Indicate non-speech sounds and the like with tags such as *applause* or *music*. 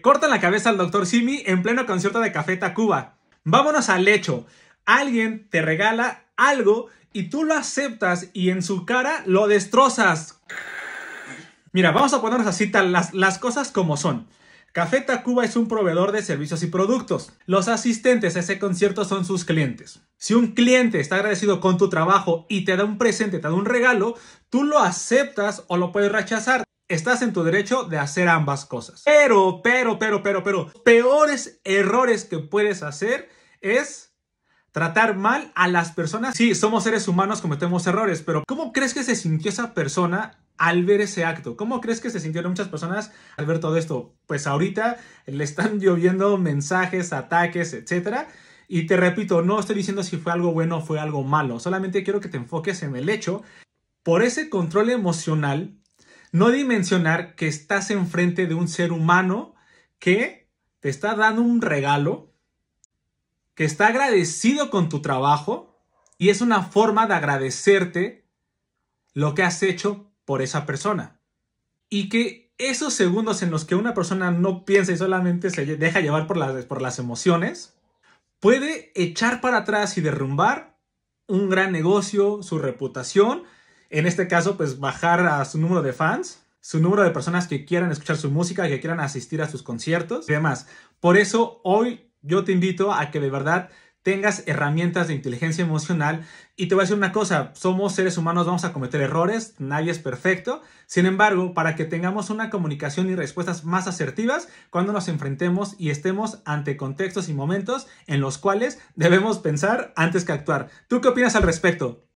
cortan la cabeza al doctor Simi en pleno concierto de Café Tacuba. Vámonos al hecho. Alguien te regala algo y tú lo aceptas y en su cara lo destrozas. Mira, vamos a ponernos así las, las cosas como son. Café Tacuba es un proveedor de servicios y productos. Los asistentes a ese concierto son sus clientes. Si un cliente está agradecido con tu trabajo y te da un presente, te da un regalo, tú lo aceptas o lo puedes rechazar. Estás en tu derecho de hacer ambas cosas. Pero, pero, pero, pero, pero, peores errores que puedes hacer es tratar mal a las personas. Sí, somos seres humanos, cometemos errores, pero ¿cómo crees que se sintió esa persona al ver ese acto? ¿Cómo crees que se sintieron muchas personas al ver todo esto? Pues ahorita le están *laughs* lloviendo mensajes, ataques, etcétera. Y te repito, no estoy diciendo si fue algo bueno o fue algo malo, solamente quiero que te enfoques en el hecho. Por ese control emocional no dimensionar que estás enfrente de un ser humano que te está dando un regalo, que está agradecido con tu trabajo y es una forma de agradecerte lo que has hecho por esa persona. Y que esos segundos en los que una persona no piensa y solamente se deja llevar por las, por las emociones, puede echar para atrás y derrumbar un gran negocio, su reputación en este caso, pues bajar a su número de fans, su número de personas que quieran escuchar su música, que quieran asistir a sus conciertos y demás. Por eso, hoy yo te invito a que de verdad tengas herramientas de inteligencia emocional. Y te voy a decir una cosa, somos seres humanos, vamos a cometer errores, nadie es perfecto. Sin embargo, para que tengamos una comunicación y respuestas más asertivas cuando nos enfrentemos y estemos ante contextos y momentos en los cuales debemos pensar antes que actuar. ¿Tú qué opinas al respecto?